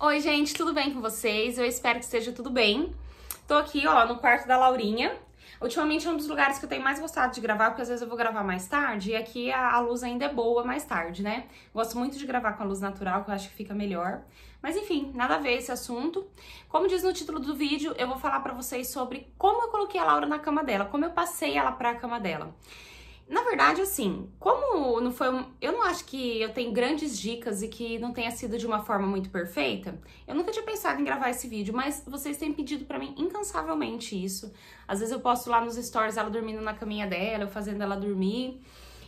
Oi, gente, tudo bem com vocês? Eu espero que esteja tudo bem. Tô aqui, ó, no quarto da Laurinha. Ultimamente é um dos lugares que eu tenho mais gostado de gravar, porque às vezes eu vou gravar mais tarde e aqui a, a luz ainda é boa mais tarde, né? Gosto muito de gravar com a luz natural, que eu acho que fica melhor. Mas enfim, nada a ver esse assunto. Como diz no título do vídeo, eu vou falar pra vocês sobre como eu coloquei a Laura na cama dela, como eu passei ela pra cama dela. Na verdade, assim, como não foi. eu não acho que eu tenho grandes dicas e que não tenha sido de uma forma muito perfeita. Eu nunca tinha pensado em gravar esse vídeo, mas vocês têm pedido para mim incansavelmente isso. Às vezes eu posto lá nos stories ela dormindo na caminha dela, eu fazendo ela dormir.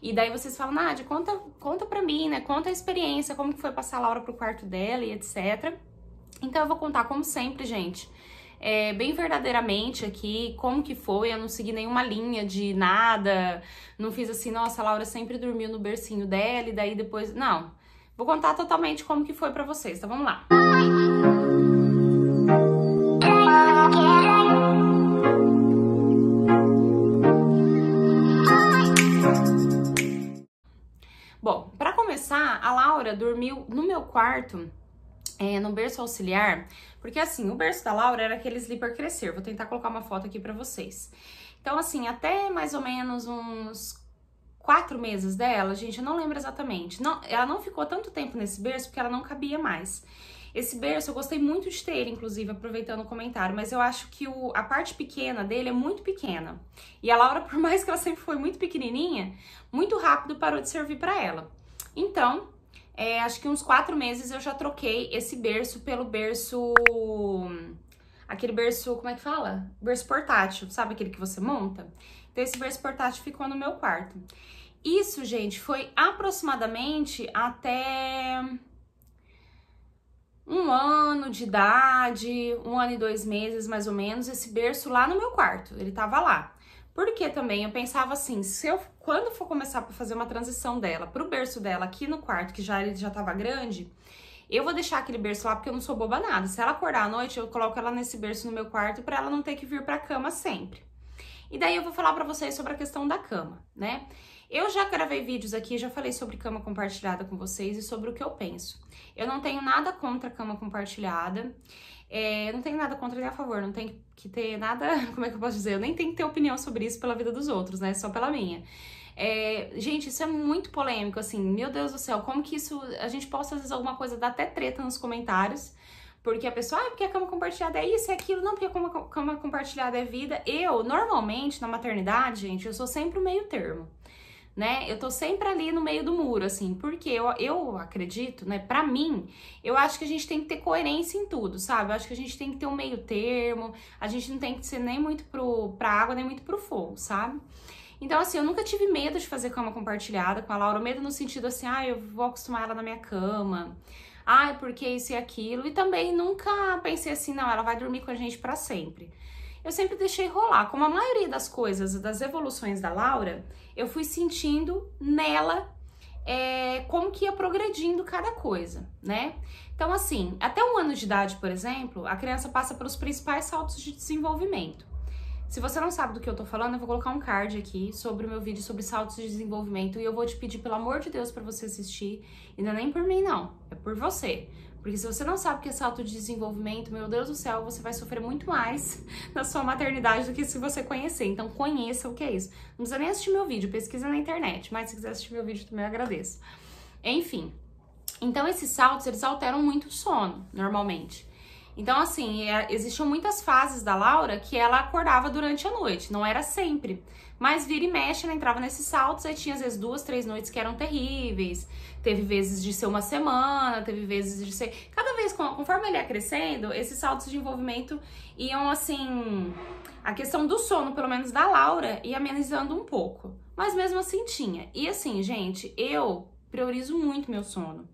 E daí vocês falam, Nádia, conta, conta pra mim, né? Conta a experiência, como que foi passar a Laura pro quarto dela e etc. Então eu vou contar, como sempre, gente é, bem verdadeiramente aqui como que foi. Eu não segui nenhuma linha de nada, não fiz assim, nossa, a Laura sempre dormiu no bercinho dela e daí depois. Não. Vou contar totalmente como que foi para vocês, então vamos lá. Bom, para começar, a Laura dormiu no meu quarto é, no berço auxiliar, porque assim, o berço da Laura era aquele slipper crescer. Vou tentar colocar uma foto aqui para vocês. Então, assim, até mais ou menos uns quatro meses dela, gente, eu não lembro exatamente. Não, ela não ficou tanto tempo nesse berço porque ela não cabia mais. Esse berço eu gostei muito de ter, inclusive, aproveitando o comentário, mas eu acho que o, a parte pequena dele é muito pequena. E a Laura, por mais que ela sempre foi muito pequenininha, muito rápido parou de servir para ela. Então, é, acho que uns quatro meses eu já troquei esse berço pelo berço. Aquele berço, como é que fala? Berço portátil, sabe aquele que você monta? Então, esse berço portátil ficou no meu quarto. Isso, gente, foi aproximadamente até um ano de idade, um ano e dois meses mais ou menos, esse berço lá no meu quarto. Ele tava lá. Porque também eu pensava assim: se eu quando for começar para fazer uma transição dela para o berço dela aqui no quarto, que já ele já tava grande, eu vou deixar aquele berço lá porque eu não sou boba nada. Se ela acordar à noite, eu coloco ela nesse berço no meu quarto para ela não ter que vir para a cama sempre. E daí eu vou falar para vocês sobre a questão da cama, né? Eu já gravei vídeos aqui, já falei sobre cama compartilhada com vocês e sobre o que eu penso. Eu não tenho nada contra cama compartilhada. É, não tenho nada contra nem a favor, não tem que ter nada. Como é que eu posso dizer? Eu nem tenho que ter opinião sobre isso pela vida dos outros, né? Só pela minha. É, gente, isso é muito polêmico, assim, meu Deus do céu, como que isso. A gente possa às vezes alguma coisa, dar até treta nos comentários, porque a pessoa, ah, é porque a cama compartilhada é isso, é aquilo, não, porque a cama, cama compartilhada é vida. Eu, normalmente, na maternidade, gente, eu sou sempre o meio termo né? Eu tô sempre ali no meio do muro, assim, porque eu, eu acredito, né? Pra mim, eu acho que a gente tem que ter coerência em tudo, sabe? Eu acho que a gente tem que ter um meio termo, a gente não tem que ser nem muito pro, pra água, nem muito pro fogo, sabe? Então, assim, eu nunca tive medo de fazer cama compartilhada com a Laura, medo no sentido assim, ah, eu vou acostumar ela na minha cama, ai, porque isso e aquilo, e também nunca pensei assim, não, ela vai dormir com a gente para sempre eu sempre deixei rolar. Como a maioria das coisas, das evoluções da Laura, eu fui sentindo nela é, como que ia progredindo cada coisa, né? Então, assim, até um ano de idade, por exemplo, a criança passa pelos principais saltos de desenvolvimento. Se você não sabe do que eu tô falando, eu vou colocar um card aqui sobre o meu vídeo sobre saltos de desenvolvimento e eu vou te pedir, pelo amor de Deus, para você assistir. E não é nem por mim, não, é por você. Porque se você não sabe o que é salto de desenvolvimento, meu Deus do céu, você vai sofrer muito mais na sua maternidade do que se você conhecer. Então conheça o que é isso. Não precisa nem assistir meu vídeo, pesquisa na internet, mas se quiser assistir meu vídeo também eu agradeço. Enfim, então esses saltos, eles alteram muito o sono, normalmente. Então, assim, é, existiam muitas fases da Laura que ela acordava durante a noite, não era sempre. Mas vira e mexe, ela entrava nesses saltos, aí tinha às vezes duas, três noites que eram terríveis. Teve vezes de ser uma semana, teve vezes de ser. Cada vez, conforme ele ia crescendo, esses saltos de envolvimento iam assim. A questão do sono, pelo menos da Laura, ia amenizando um pouco. Mas mesmo assim tinha. E assim, gente, eu priorizo muito meu sono.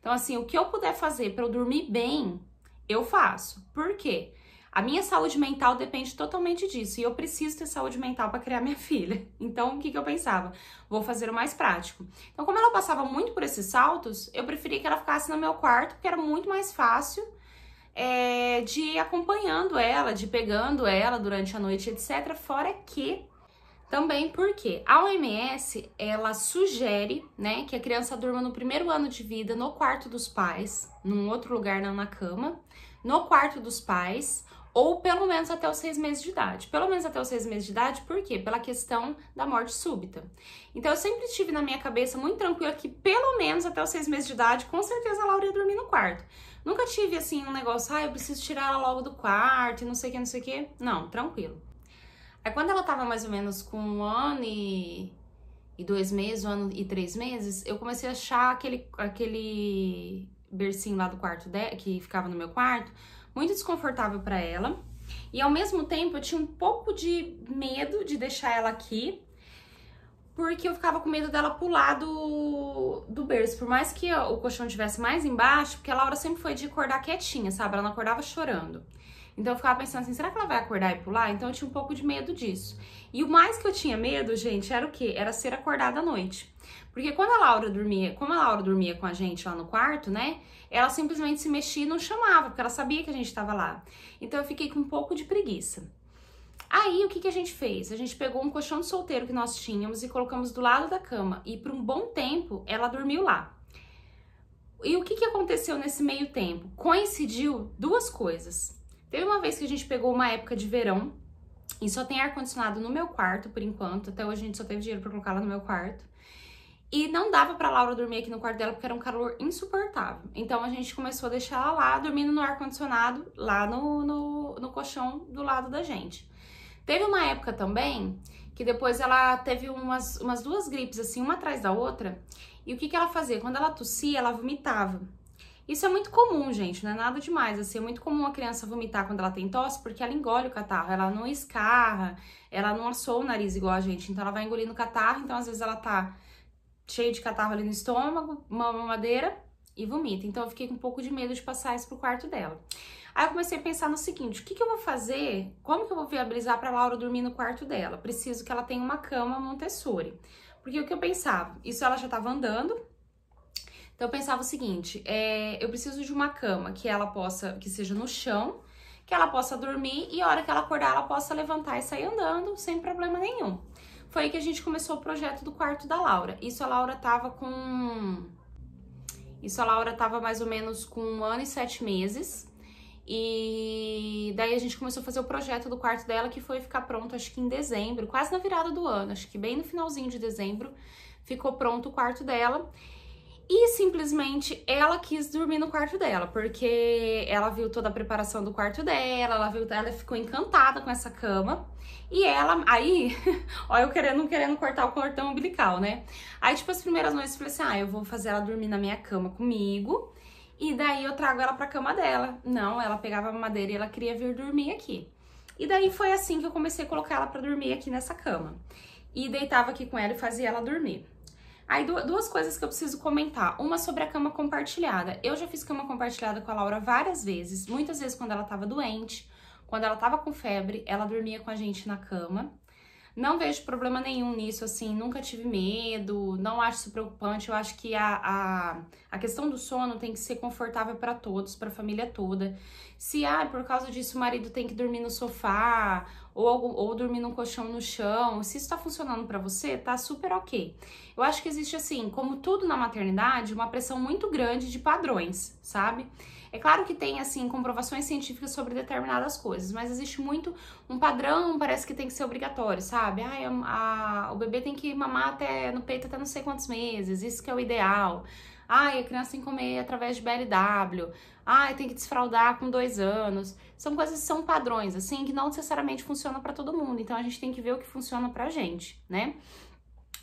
Então, assim, o que eu puder fazer para eu dormir bem, eu faço. Por quê? A minha saúde mental depende totalmente disso e eu preciso ter saúde mental para criar minha filha. Então, o que, que eu pensava? Vou fazer o mais prático. Então, como ela passava muito por esses saltos, eu preferi que ela ficasse no meu quarto, porque era muito mais fácil é, de ir acompanhando ela, de pegando ela durante a noite, etc. Fora que também porque a OMS, ela sugere, né, que a criança durma no primeiro ano de vida no quarto dos pais, num outro lugar não na cama, no quarto dos pais, ou pelo menos até os seis meses de idade. Pelo menos até os seis meses de idade, por quê? Pela questão da morte súbita. Então eu sempre tive na minha cabeça muito tranquila que pelo menos até os seis meses de idade, com certeza a Laura ia dormir no quarto. Nunca tive assim um negócio, ah, eu preciso tirar ela logo do quarto e não sei o que, não sei o que. Não, tranquilo. Aí quando ela tava mais ou menos com um ano e, e dois meses, um ano e três meses, eu comecei a achar aquele, aquele bercinho lá do quarto dela, que ficava no meu quarto, muito desconfortável para ela. E ao mesmo tempo eu tinha um pouco de medo de deixar ela aqui, porque eu ficava com medo dela pular do, do berço. Por mais que o colchão estivesse mais embaixo, porque a Laura sempre foi de acordar quietinha, sabe? Ela não acordava chorando. Então eu ficava pensando assim, será que ela vai acordar e pular? Então eu tinha um pouco de medo disso. E o mais que eu tinha medo, gente, era o quê? Era ser acordada à noite. Porque quando a Laura dormia, como a Laura dormia com a gente lá no quarto, né? Ela simplesmente se mexia e não chamava, porque ela sabia que a gente estava lá. Então eu fiquei com um pouco de preguiça. Aí o que, que a gente fez? A gente pegou um colchão de solteiro que nós tínhamos e colocamos do lado da cama. E por um bom tempo ela dormiu lá. E o que, que aconteceu nesse meio tempo? Coincidiu duas coisas. Teve uma vez que a gente pegou uma época de verão e só tem ar-condicionado no meu quarto por enquanto. Até hoje a gente só teve dinheiro pra colocar lá no meu quarto. E não dava pra Laura dormir aqui no quarto dela porque era um calor insuportável. Então a gente começou a deixar ela lá, dormindo no ar-condicionado, lá no, no, no colchão do lado da gente. Teve uma época também que depois ela teve umas, umas duas gripes, assim, uma atrás da outra. E o que, que ela fazia? Quando ela tossia, ela vomitava. Isso é muito comum, gente, não é nada demais. Assim, é muito comum a criança vomitar quando ela tem tosse, porque ela engole o catarro, ela não escarra, ela não assou o nariz igual a gente, então ela vai engolindo o catarro, então às vezes ela tá cheia de catarro ali no estômago, uma mamadeira e vomita. Então eu fiquei com um pouco de medo de passar isso pro quarto dela. Aí eu comecei a pensar no seguinte, o que, que eu vou fazer, como que eu vou viabilizar pra Laura dormir no quarto dela? Preciso que ela tenha uma cama Montessori. Porque o que eu pensava, isso ela já estava andando, então eu pensava o seguinte: é, eu preciso de uma cama que ela possa, que seja no chão, que ela possa dormir e a hora que ela acordar ela possa levantar e sair andando sem problema nenhum. Foi aí que a gente começou o projeto do quarto da Laura. Isso a Laura tava com. Isso a Laura tava mais ou menos com um ano e sete meses. E daí a gente começou a fazer o projeto do quarto dela, que foi ficar pronto, acho que em dezembro, quase na virada do ano, acho que bem no finalzinho de dezembro, ficou pronto o quarto dela. E simplesmente ela quis dormir no quarto dela, porque ela viu toda a preparação do quarto dela, ela viu, ela ficou encantada com essa cama. E ela, aí, olha eu querendo, querendo cortar o cordão umbilical, né? Aí, tipo, as primeiras noites eu falei assim: ah, eu vou fazer ela dormir na minha cama comigo. E daí eu trago ela pra cama dela. Não, ela pegava a madeira e ela queria vir dormir aqui. E daí foi assim que eu comecei a colocar ela pra dormir aqui nessa cama. E deitava aqui com ela e fazia ela dormir. Aí duas coisas que eu preciso comentar. Uma sobre a cama compartilhada. Eu já fiz cama compartilhada com a Laura várias vezes, muitas vezes quando ela estava doente, quando ela estava com febre, ela dormia com a gente na cama. Não vejo problema nenhum nisso, assim, nunca tive medo, não acho isso preocupante. Eu acho que a, a, a questão do sono tem que ser confortável para todos, para a família toda. Se, ah, por causa disso o marido tem que dormir no sofá, ou, algum, ou dormir num colchão no chão. Se isso tá funcionando para você, tá super ok. Eu acho que existe, assim, como tudo na maternidade, uma pressão muito grande de padrões, sabe? É claro que tem, assim, comprovações científicas sobre determinadas coisas, mas existe muito um padrão, parece que tem que ser obrigatório, sabe? ah a, a, o bebê tem que mamar até no peito até não sei quantos meses, isso que é o ideal. Ai, a criança tem que comer através de BLW. Ah, tem que desfraldar com dois anos. São coisas que são padrões, assim, que não necessariamente funcionam para todo mundo. Então a gente tem que ver o que funciona pra gente, né?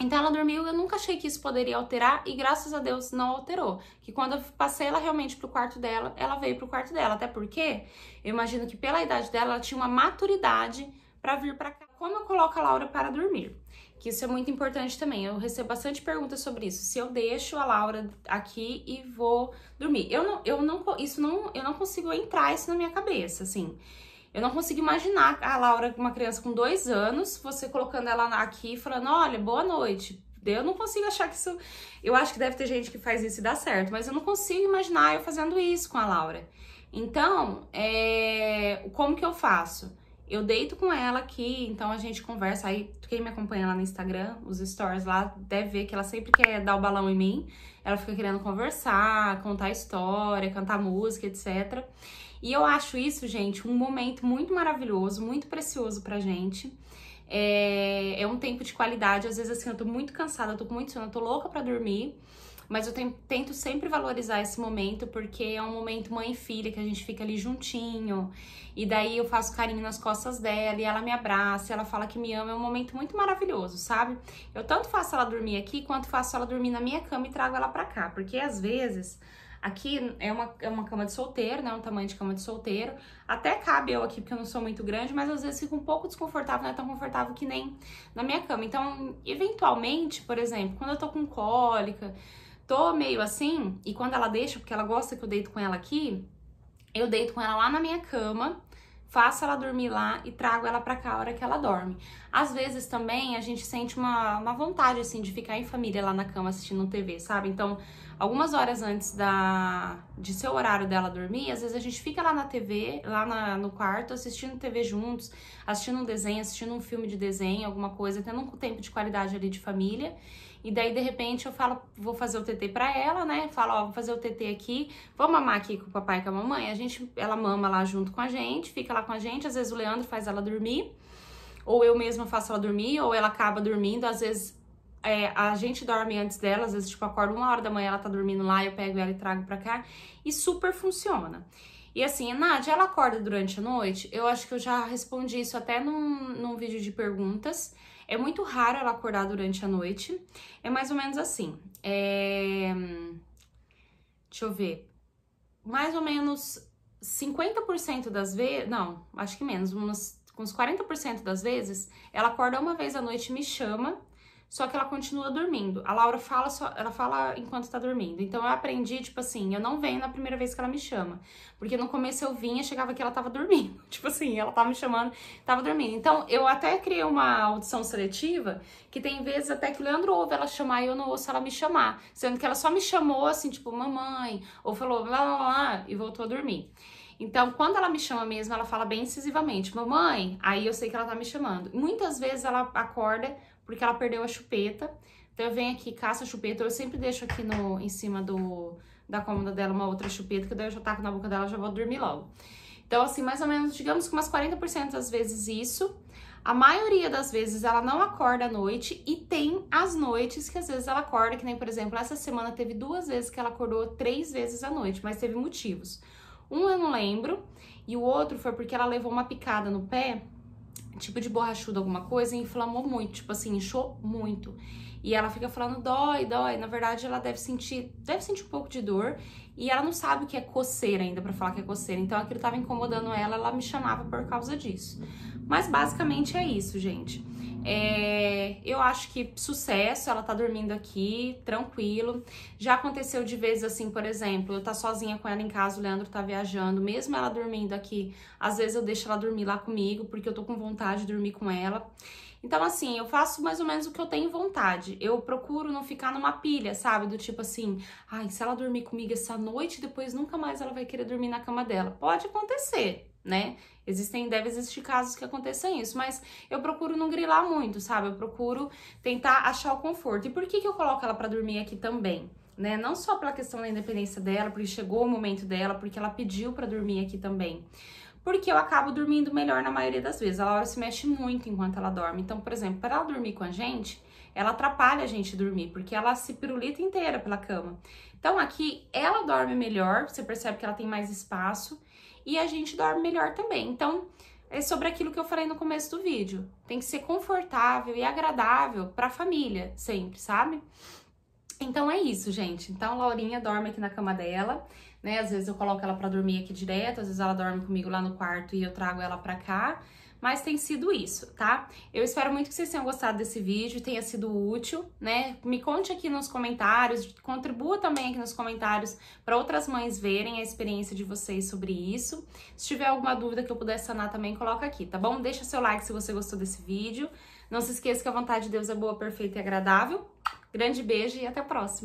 Então ela dormiu, eu nunca achei que isso poderia alterar e graças a Deus não alterou. Que quando eu passei ela realmente pro quarto dela, ela veio pro quarto dela, até porque eu imagino que pela idade dela ela tinha uma maturidade para vir para cá. Como eu coloco a Laura para dormir? que isso é muito importante também. Eu recebo bastante perguntas sobre isso. Se eu deixo a Laura aqui e vou dormir, eu não, eu não, isso não, eu não consigo entrar isso na minha cabeça, assim. Eu não consigo imaginar a Laura, uma criança com dois anos, você colocando ela aqui e falando, olha, boa noite. Eu não consigo achar que isso. Eu acho que deve ter gente que faz isso e dá certo, mas eu não consigo imaginar eu fazendo isso com a Laura. Então, é... como que eu faço? Eu deito com ela aqui, então a gente conversa. Aí, quem me acompanha lá no Instagram, os stories lá, deve ver que ela sempre quer dar o balão em mim. Ela fica querendo conversar, contar história, cantar música, etc. E eu acho isso, gente, um momento muito maravilhoso, muito precioso pra gente. É, é um tempo de qualidade. Às vezes, assim, eu tô muito cansada, tô com muito sono, tô louca pra dormir. Mas eu tento sempre valorizar esse momento, porque é um momento mãe e filha, que a gente fica ali juntinho. E daí eu faço carinho nas costas dela, e ela me abraça, ela fala que me ama. É um momento muito maravilhoso, sabe? Eu tanto faço ela dormir aqui, quanto faço ela dormir na minha cama e trago ela pra cá. Porque às vezes... Aqui é uma, é uma cama de solteiro, né? Um tamanho de cama de solteiro. Até cabe eu aqui, porque eu não sou muito grande, mas às vezes fica um pouco desconfortável, não é tão confortável que nem na minha cama. Então, eventualmente, por exemplo, quando eu tô com cólica, tô meio assim, e quando ela deixa, porque ela gosta que eu deito com ela aqui, eu deito com ela lá na minha cama, faço ela dormir lá e trago ela pra cá a hora que ela dorme. Às vezes também a gente sente uma, uma vontade, assim, de ficar em família lá na cama assistindo TV, sabe? Então, algumas horas antes da, de seu horário dela dormir, às vezes a gente fica lá na TV, lá na, no quarto, assistindo TV juntos, assistindo um desenho, assistindo um filme de desenho, alguma coisa, tendo um tempo de qualidade ali de família. E daí, de repente, eu falo, vou fazer o TT pra ela, né? Falo, ó, vou fazer o TT aqui, vou mamar aqui com o papai e com a mamãe. A gente, ela mama lá junto com a gente, fica lá com a gente, às vezes o Leandro faz ela dormir ou eu mesma faço ela dormir, ou ela acaba dormindo, às vezes é, a gente dorme antes dela, às vezes, tipo, acorda uma hora da manhã, ela tá dormindo lá, eu pego ela e trago pra cá, e super funciona. E assim, a Nádia, ela acorda durante a noite? Eu acho que eu já respondi isso até num, num vídeo de perguntas. É muito raro ela acordar durante a noite. É mais ou menos assim. É... Deixa eu ver. Mais ou menos 50% das vezes. Não, acho que menos. Umas, uns 40% das vezes, ela acorda uma vez à noite e me chama só que ela continua dormindo. A Laura fala só, ela fala enquanto está dormindo. Então eu aprendi, tipo assim, eu não venho na primeira vez que ela me chama. Porque no começo eu vinha, chegava que ela tava dormindo. Tipo assim, ela tava me chamando, tava dormindo. Então eu até criei uma audição seletiva, que tem vezes até que o Leandro ouve ela chamar e eu não ouço ela me chamar. Sendo que ela só me chamou assim, tipo, mamãe, ou falou lá lá lá, e voltou a dormir. Então, quando ela me chama mesmo, ela fala bem incisivamente, mamãe, aí eu sei que ela tá me chamando. Muitas vezes ela acorda porque ela perdeu a chupeta. Então eu venho aqui, caço a chupeta, eu sempre deixo aqui no, em cima do, da cômoda dela uma outra chupeta, que daí eu já taco na boca dela já vou dormir logo. Então, assim, mais ou menos, digamos que umas 40% das vezes isso. A maioria das vezes ela não acorda à noite e tem as noites que às vezes ela acorda, que nem, por exemplo, essa semana teve duas vezes que ela acordou três vezes à noite, mas teve motivos. Um eu não lembro, e o outro foi porque ela levou uma picada no pé tipo de borrachudo, alguma coisa, e inflamou muito, tipo assim, inchou muito. E ela fica falando dói, dói. Na verdade, ela deve sentir, deve sentir um pouco de dor e ela não sabe o que é coceira ainda para falar que é coceira. Então aquilo tava incomodando ela, ela me chamava por causa disso. Mas basicamente é isso, gente. É, eu acho que sucesso, ela tá dormindo aqui, tranquilo. Já aconteceu de vezes assim, por exemplo, eu tá sozinha com ela em casa, o Leandro tá viajando, mesmo ela dormindo aqui, às vezes eu deixo ela dormir lá comigo, porque eu tô com vontade de dormir com ela. Então, assim, eu faço mais ou menos o que eu tenho vontade. Eu procuro não ficar numa pilha, sabe? Do tipo assim, ai, se ela dormir comigo essa noite, depois nunca mais ela vai querer dormir na cama dela. Pode acontecer, né? Existem, deve existir casos que aconteçam isso, mas eu procuro não grilar muito, sabe? Eu procuro tentar achar o conforto. E por que, que eu coloco ela para dormir aqui também? Né? Não só pela questão da independência dela, porque chegou o momento dela, porque ela pediu para dormir aqui também. Porque eu acabo dormindo melhor na maioria das vezes. A Laura se mexe muito enquanto ela dorme. Então, por exemplo, para ela dormir com a gente, ela atrapalha a gente dormir, porque ela se pirulita inteira pela cama. Então, aqui ela dorme melhor, você percebe que ela tem mais espaço e a gente dorme melhor também. Então, é sobre aquilo que eu falei no começo do vídeo. Tem que ser confortável e agradável para a família, sempre, sabe? Então é isso, gente. Então Laurinha dorme aqui na cama dela, né? Às vezes eu coloco ela para dormir aqui direto, às vezes ela dorme comigo lá no quarto e eu trago ela para cá mas tem sido isso, tá? Eu espero muito que vocês tenham gostado desse vídeo, tenha sido útil, né? Me conte aqui nos comentários, contribua também aqui nos comentários para outras mães verem a experiência de vocês sobre isso. Se tiver alguma dúvida que eu puder sanar também, coloca aqui, tá bom? Deixa seu like se você gostou desse vídeo. Não se esqueça que a vontade de Deus é boa, perfeita e agradável. Grande beijo e até a próxima!